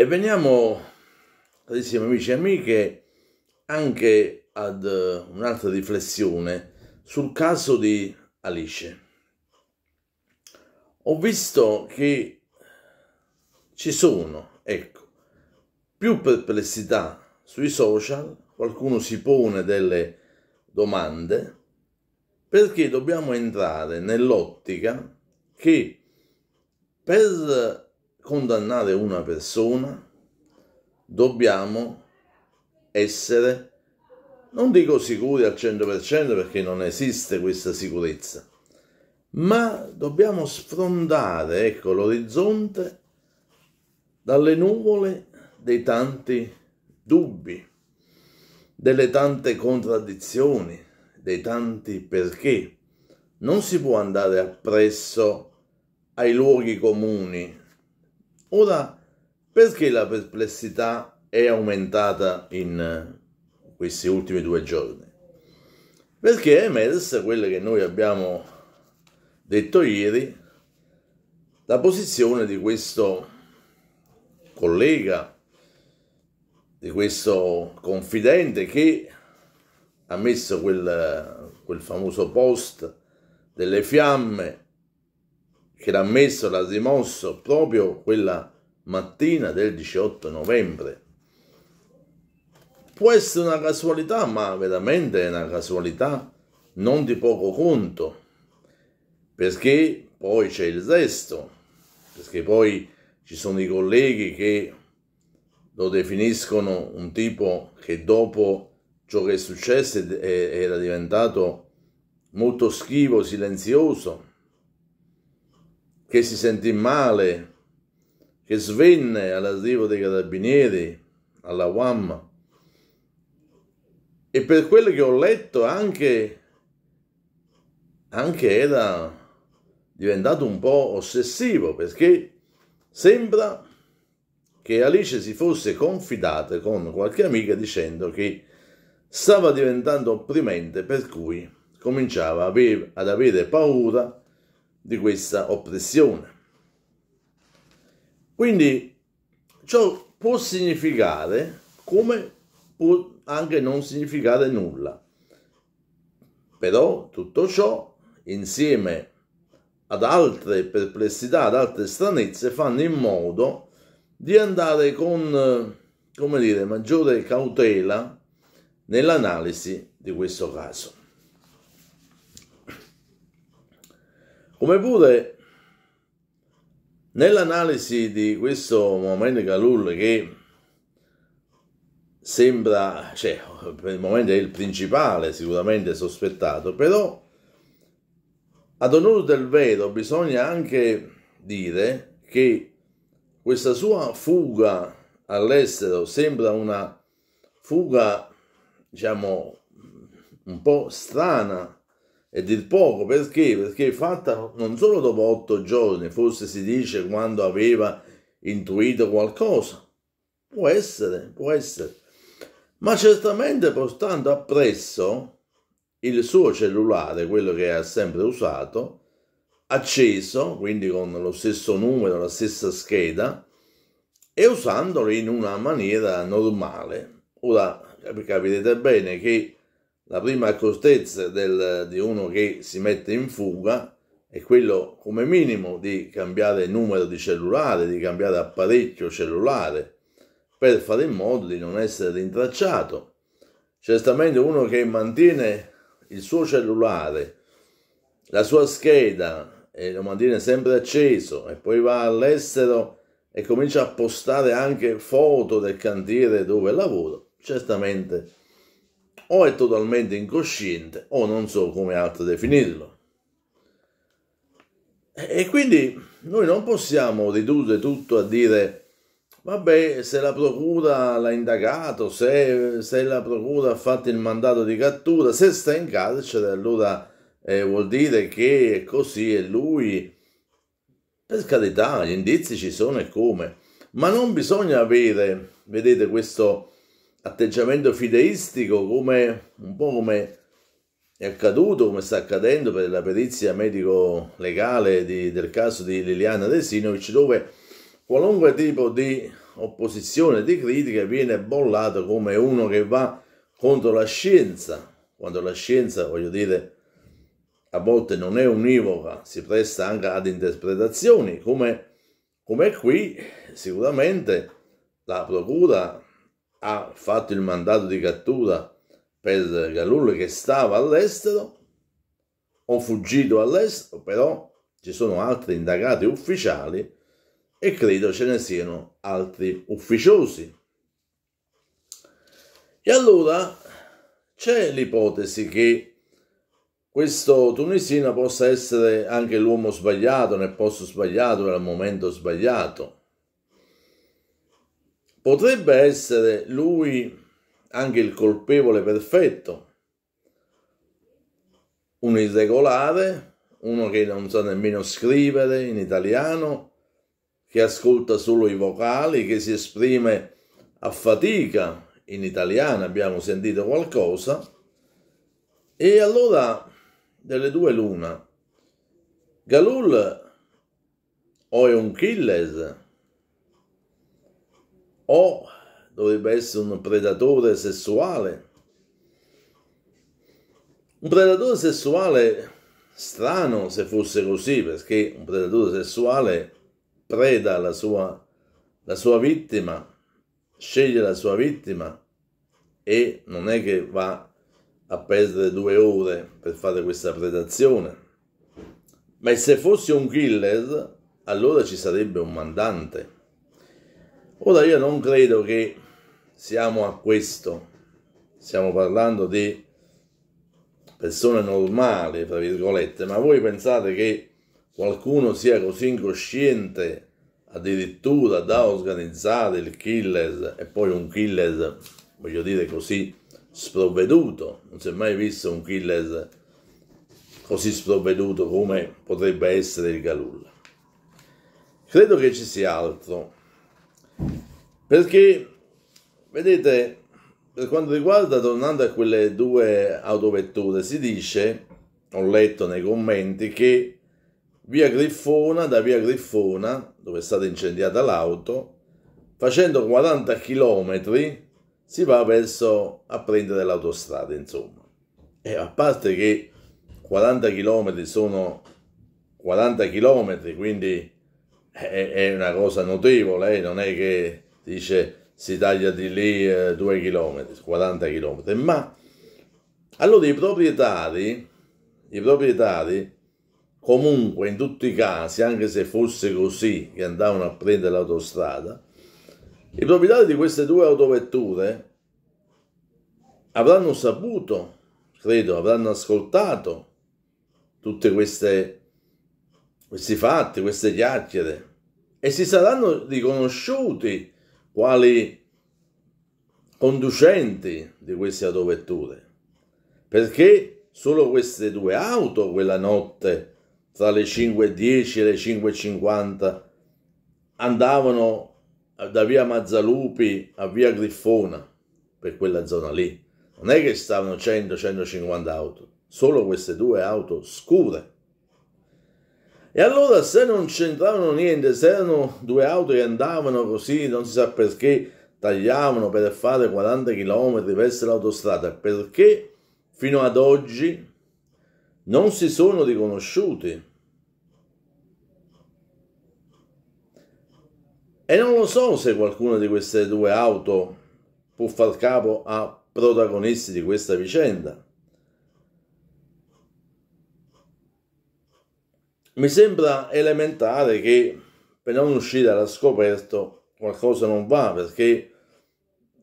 E veniamo, carissimi amici e amiche, anche ad eh, un'altra riflessione sul caso di Alice. Ho visto che ci sono, ecco, più perplessità sui social, qualcuno si pone delle domande, perché dobbiamo entrare nell'ottica che per condannare una persona dobbiamo essere, non dico sicuri al 100% perché non esiste questa sicurezza, ma dobbiamo sfrondare ecco, l'orizzonte dalle nuvole dei tanti dubbi, delle tante contraddizioni, dei tanti perché. Non si può andare appresso ai luoghi comuni Ora, perché la perplessità è aumentata in eh, questi ultimi due giorni? Perché è emersa quella che noi abbiamo detto ieri, la posizione di questo collega, di questo confidente che ha messo quel, quel famoso post delle fiamme che l'ha messo, l'ha rimosso proprio quella mattina del 18 novembre. Può essere una casualità, ma veramente è una casualità non di poco conto, perché poi c'è il resto, perché poi ci sono i colleghi che lo definiscono un tipo che dopo ciò che è successo era diventato molto schivo, silenzioso, che si sentì male, che svenne all'arrivo dei carabinieri, alla UAM. E per quello che ho letto anche, anche era diventato un po' ossessivo perché sembra che Alice si fosse confidata con qualche amica dicendo che stava diventando opprimente per cui cominciava ad avere paura di questa oppressione. Quindi ciò può significare come può anche non significare nulla. Però tutto ciò, insieme ad altre perplessità, ad altre stranezze, fanno in modo di andare con, come dire, maggiore cautela nell'analisi di questo caso. Come pure nell'analisi di questo momento Galul che sembra, cioè per il momento è il principale sicuramente sospettato, però ad onore del vero bisogna anche dire che questa sua fuga all'estero sembra una fuga, diciamo, un po' strana è dir poco perché? Perché fatta non solo dopo otto giorni, forse si dice quando aveva intuito qualcosa, può essere, può essere, ma certamente portando appresso il suo cellulare, quello che ha sempre usato, acceso, quindi con lo stesso numero, la stessa scheda, e usandolo in una maniera normale. Ora capirete bene che la prima accortezza del, di uno che si mette in fuga è quello come minimo di cambiare numero di cellulare, di cambiare apparecchio cellulare per fare in modo di non essere rintracciato. Certamente uno che mantiene il suo cellulare, la sua scheda e lo mantiene sempre acceso e poi va all'estero e comincia a postare anche foto del cantiere dove lavoro, certamente o è totalmente incosciente o non so come altro definirlo. E quindi noi non possiamo ridurre tutto a dire vabbè se la procura l'ha indagato, se, se, la procura ha fatto il mandato di cattura, se sta in carcere allora eh, vuol dire che è così e lui. Per carità, gli indizi ci sono e come, ma non bisogna avere, vedete questo atteggiamento fideistico come un po' come è accaduto, come sta accadendo per la perizia medico-legale di, del caso di Liliana Desinovic, dove qualunque tipo di opposizione, di critica viene bollato come uno che va contro la scienza, quando la scienza, voglio dire, a volte non è univoca, si presta anche ad interpretazioni, come, come qui sicuramente la procura ha fatto il mandato di cattura per Galul che stava all'estero o fuggito all'estero, però ci sono altri indagati ufficiali e credo ce ne siano altri ufficiosi. E allora c'è l'ipotesi che questo tunisino possa essere anche l'uomo sbagliato nel posto sbagliato, nel momento sbagliato potrebbe essere lui anche il colpevole perfetto, un irregolare, uno che non sa nemmeno scrivere in italiano, che ascolta solo i vocali, che si esprime a fatica in italiano, abbiamo sentito qualcosa, e allora delle due l'una, Galul o è un killer o dovrebbe essere un predatore sessuale. Un predatore sessuale strano se fosse così, perché un predatore sessuale preda la sua, la sua vittima, sceglie la sua vittima e non è che va a perdere due ore per fare questa predazione. Ma se fosse un killer, allora ci sarebbe un mandante Ora io non credo che siamo a questo, stiamo parlando di persone normali, tra virgolette, ma voi pensate che qualcuno sia così incosciente addirittura da organizzare il killer e poi un killer, voglio dire così, sprovveduto, non si è mai visto un killer così sprovveduto come potrebbe essere il Galulla. Credo che ci sia altro perché, vedete, per quanto riguarda, tornando a quelle due autovetture, si dice, ho letto nei commenti, che via Griffona, da via Griffona, dove è stata incendiata l'auto, facendo 40 km si va verso a prendere l'autostrada, insomma. E a parte che 40 km sono 40 km, quindi è, una cosa notevole, eh? non è che dice si taglia di lì eh, 2 km, 40 km, ma allora i proprietari, i proprietari comunque in tutti i casi, anche se fosse così che andavano a prendere l'autostrada, i proprietari di queste due autovetture avranno saputo, credo, avranno ascoltato tutti questi fatti, queste chiacchiere e si saranno riconosciuti quali conducenti di queste autovetture, perché solo queste due auto quella notte tra le 5.10 e le 5.50 andavano da via Mazzalupi a via Griffona per quella zona lì. Non è che stavano 100-150 auto, solo queste due auto scure. E allora se non c'entravano niente, se erano due auto che andavano così, non si sa perché, tagliavano per fare 40 km verso l'autostrada, perché fino ad oggi non si sono riconosciuti. E non lo so se qualcuna di queste due auto può far capo a protagonisti di questa vicenda. Mi sembra elementare che per non uscire alla scoperto qualcosa non va perché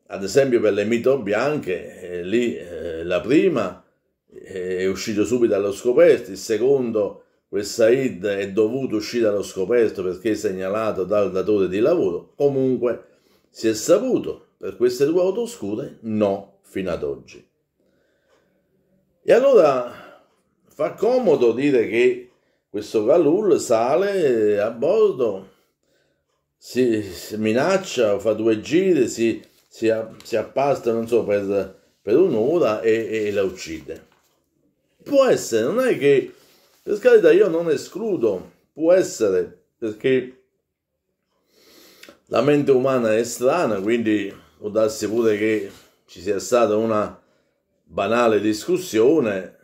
ad esempio per le mito bianche eh, lì eh, la prima eh, è uscito subito allo scoperto il secondo quel Said è dovuto uscire allo scoperto perché segnalato dal datore di lavoro comunque si è saputo per queste due auto oscure, no fino ad oggi e allora fa comodo dire che questo Galul sale a bordo, si, si minaccia, fa due giri, si, si, si appasta, non so, per, per un'ora e, e, la uccide. Può essere, non è che, per carità, io non escludo, può essere, perché la mente umana è strana, quindi può darsi pure che ci sia stata una banale discussione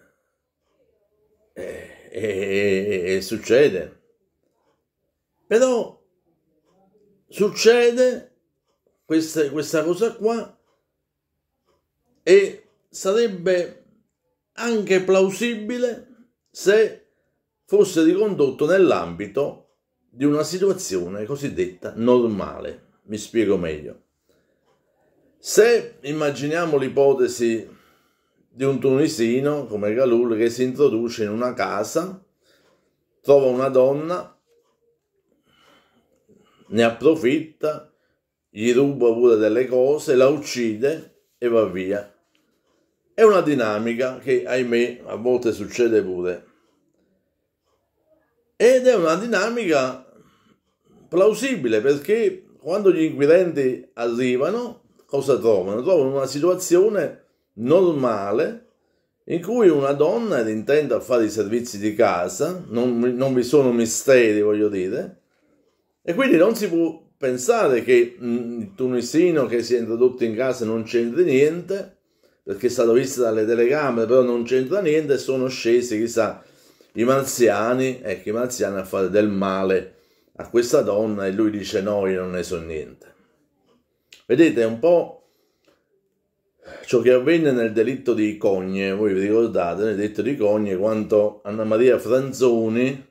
e, e succede. Però succede questa, questa cosa qua e sarebbe anche plausibile se fosse ricondotto nell'ambito di una situazione cosiddetta normale. Mi spiego meglio. Se immaginiamo l'ipotesi di un tunisino come Galul che si introduce in una casa, trova una donna, ne approfitta, gli ruba pure delle cose, la uccide e va via. È una dinamica che, ahimè, a volte succede pure. Ed è una dinamica plausibile perché quando gli inquirenti arrivano, cosa trovano? Trovano una situazione normale in cui una donna è intenta a fare i servizi di casa, non, non, vi sono misteri, voglio dire, e quindi non si può pensare che mh, mm, il tunisino che si è introdotto in casa non c'entri niente, perché è stato visto dalle telecamere, però non c'entra niente, sono scesi, chissà, i marziani, ecco, i marziani a fare del male a questa donna e lui dice no, io non ne so niente. Vedete, un po' ciò che avvenne nel delitto di Cogne, voi vi ricordate nel delitto di Cogne quando Anna Maria Franzoni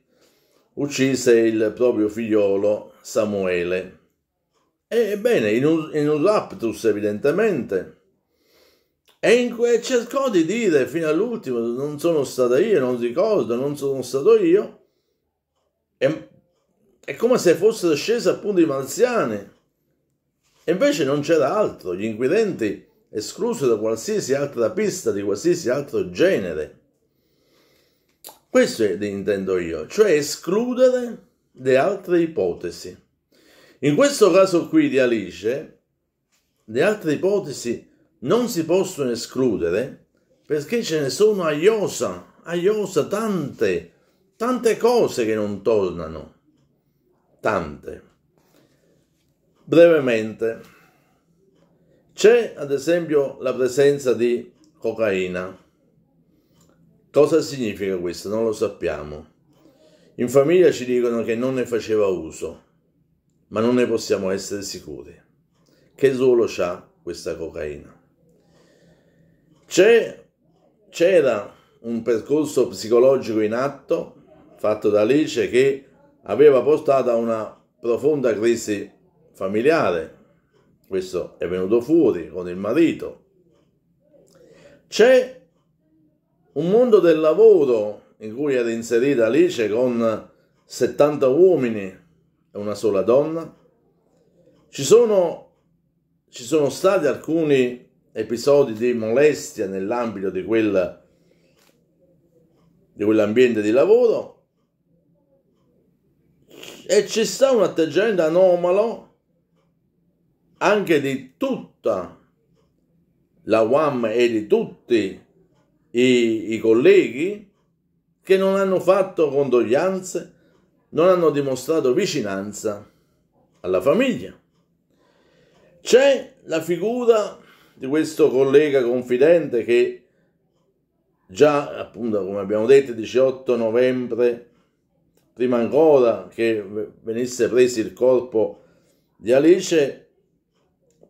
uccise il proprio figliolo Samuele. Ebbene, in un, in un raptus evidentemente, e, in, e cercò di dire fino all'ultimo, non sono stata io, non ricordo, non sono stato io, e, è come se fossero scesi appunto i marziani. E invece non c'era altro, gli inquirenti escluso da qualsiasi altra pista di qualsiasi altro genere. Questo è, intendo io, cioè escludere le altre ipotesi. In questo caso qui di Alice, le altre ipotesi non si possono escludere perché ce ne sono a Iosa, a Iosa tante, tante cose che non tornano, tante. Brevemente. C'è ad esempio la presenza di cocaina. Cosa significa questo? Non lo sappiamo. In famiglia ci dicono che non ne faceva uso, ma non ne possiamo essere sicuri. Che ruolo ha questa cocaina? c'era un percorso psicologico in atto fatto da Alice che aveva portato a una profonda crisi familiare questo è venuto fuori con il marito. C'è un mondo del lavoro in cui era inserita Alice con 70 uomini e una sola donna. Ci sono, ci sono stati alcuni episodi di molestia nell'ambito di, quel, di quell'ambiente di lavoro e ci sta un atteggiamento anomalo anche di tutta la UAM e di tutti i, i colleghi che non hanno fatto condoglianze, non hanno dimostrato vicinanza alla famiglia. C'è la figura di questo collega confidente che già appunto come abbiamo detto il 18 novembre prima ancora che venisse preso il corpo di Alice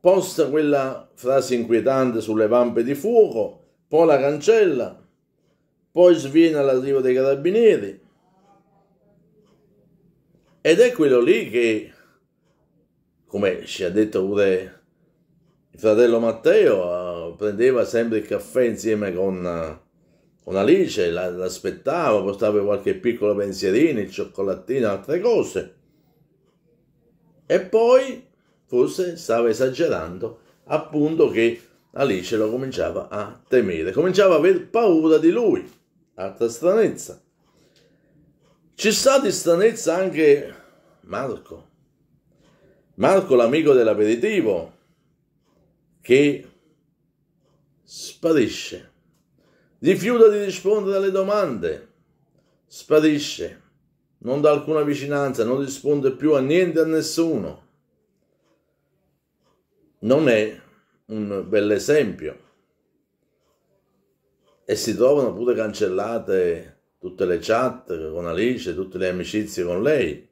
posta quella frase inquietante sulle vampe di fuoco, poi la cancella, poi sviene all'arrivo dei carabinieri. Ed è quello lì che, come ci ha detto pure il fratello Matteo, prendeva sempre il caffè insieme con, con Alice, l'aspettava, portava qualche piccolo pensierino, il cioccolatino, altre cose. E poi forse stava esagerando appunto che Alice lo cominciava a temere, cominciava a aver paura di lui, altra stranezza. C'è stata di stranezza anche Marco, Marco l'amico dell'aperitivo, che sparisce, rifiuta di rispondere alle domande, sparisce, non dà alcuna vicinanza, non risponde più a niente, a nessuno non è un bell'esempio e si trovano pure cancellate tutte le chat con Alice, tutte le amicizie con lei.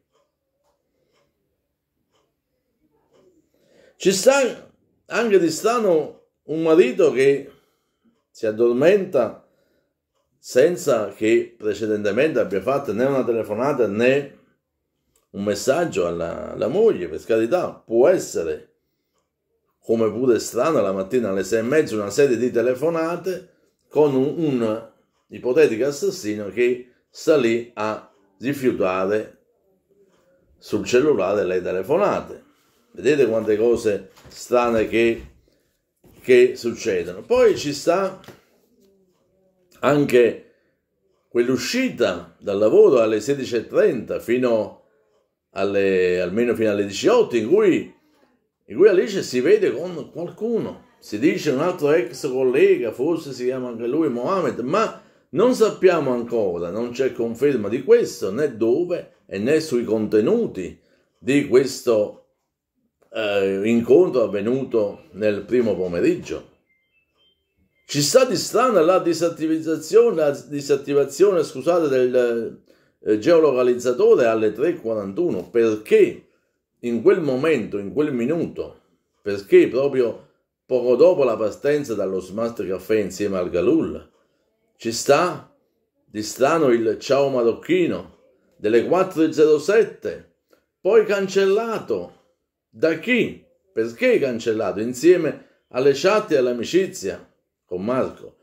Ci sta anche di strano un marito che si addormenta senza che precedentemente abbia fatto né una telefonata né un messaggio alla, alla moglie, per carità, può essere come pure strano, la mattina alle sei e mezza una serie di telefonate con un, un ipotetico assassino che sta lì a rifiutare sul cellulare le telefonate. Vedete quante cose strane che, che succedono. Poi ci sta anche quell'uscita dal lavoro alle 16.30 fino alle, almeno fino alle 18 in cui e qui Alice si vede con qualcuno, si dice un altro ex collega, forse si chiama anche lui Mohamed, ma non sappiamo ancora, non c'è conferma di questo, né dove e né sui contenuti di questo eh, incontro avvenuto nel primo pomeriggio. Ci sta di strano la disattivazione, la disattivazione scusate, del eh, geolocalizzatore alle 3.41 perché in quel momento, in quel minuto, perché proprio poco dopo la partenza dallo Smart Café insieme al Galul ci sta di strano il ciao marocchino delle 4.07, poi cancellato. Da chi? Perché cancellato? Insieme alle chat e all'amicizia con Marco.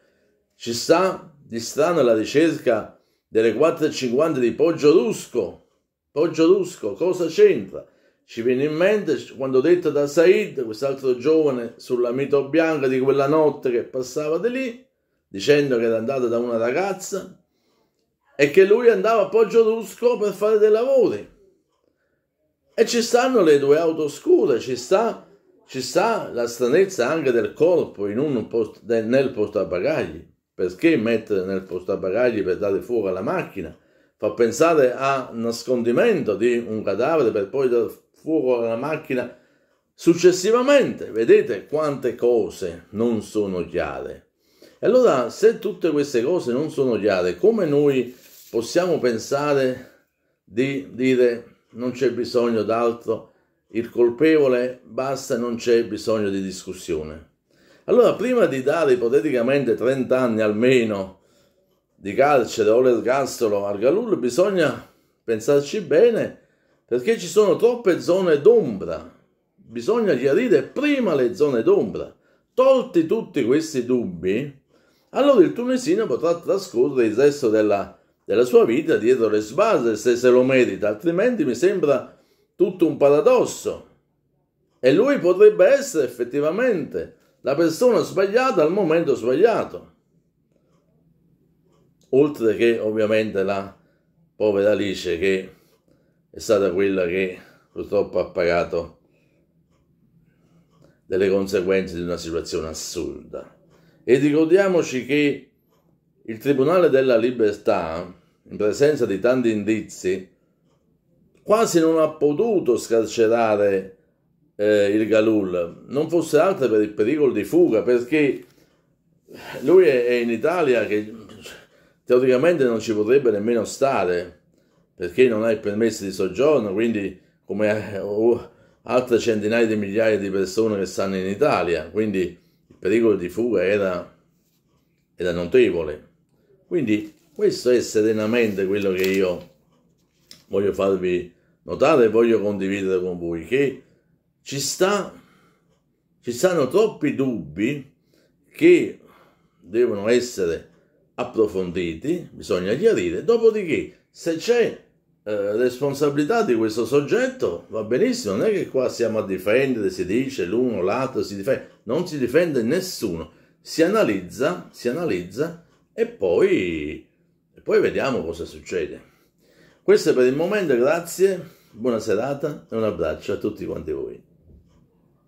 Ci sta di strano la ricerca delle 4.50 di Poggio Rusco. Poggio Rusco, cosa c'entra? ci viene in mente quando detto da Said, quest'altro giovane, sulla mito bianca di quella notte che passava di lì, dicendo che era andato da una ragazza e che lui andava a Poggio Rusco per fare dei lavori. E ci stanno le due auto scure, ci sta, ci sta la stranezza anche del corpo post, nel portabagagli. Perché mettere nel portabagagli per dare fuoco alla macchina? Fa pensare a nascondimento di un cadavere per poi fuoco alla macchina successivamente. Vedete quante cose non sono chiare. E allora se tutte queste cose non sono chiare, come noi possiamo pensare di dire non c'è bisogno d'altro, il colpevole basta, non c'è bisogno di discussione? Allora prima di dare ipoteticamente 30 anni almeno di carcere o l'ergastolo al Galul bisogna pensarci bene perché ci sono troppe zone d'ombra. Bisogna chiarire prima le zone d'ombra. Tolti tutti questi dubbi, allora il tunisino potrà trascorrere il resto della, della sua vita dietro le sbarre se se lo merita, altrimenti mi sembra tutto un paradosso. E lui potrebbe essere effettivamente la persona sbagliata al momento sbagliato. Oltre che ovviamente la povera Alice che è stata quella che purtroppo ha pagato delle conseguenze di una situazione assurda. E ricordiamoci che il Tribunale della Libertà, in presenza di tanti indizi, quasi non ha potuto scarcerare eh, il Galul, non fosse altro per il pericolo di fuga, perché lui è, è in Italia che teoricamente non ci potrebbe nemmeno stare perché non ha il permesso di soggiorno, quindi come oh, altre centinaia di migliaia di persone che stanno in Italia, quindi il pericolo di fuga era, era notevole. Quindi questo è serenamente quello che io voglio farvi notare e voglio condividere con voi, che ci, sta, ci stanno troppi dubbi che devono essere approfonditi, bisogna chiarire, dopodiché se c'è eh, responsabilità di questo soggetto, va benissimo, non è che qua siamo a difendere, si dice l'uno, o l'altro si difende, non si difende nessuno, si analizza, si analizza e poi, e poi vediamo cosa succede. Questo è per il momento, grazie, buona serata e un abbraccio a tutti quanti voi.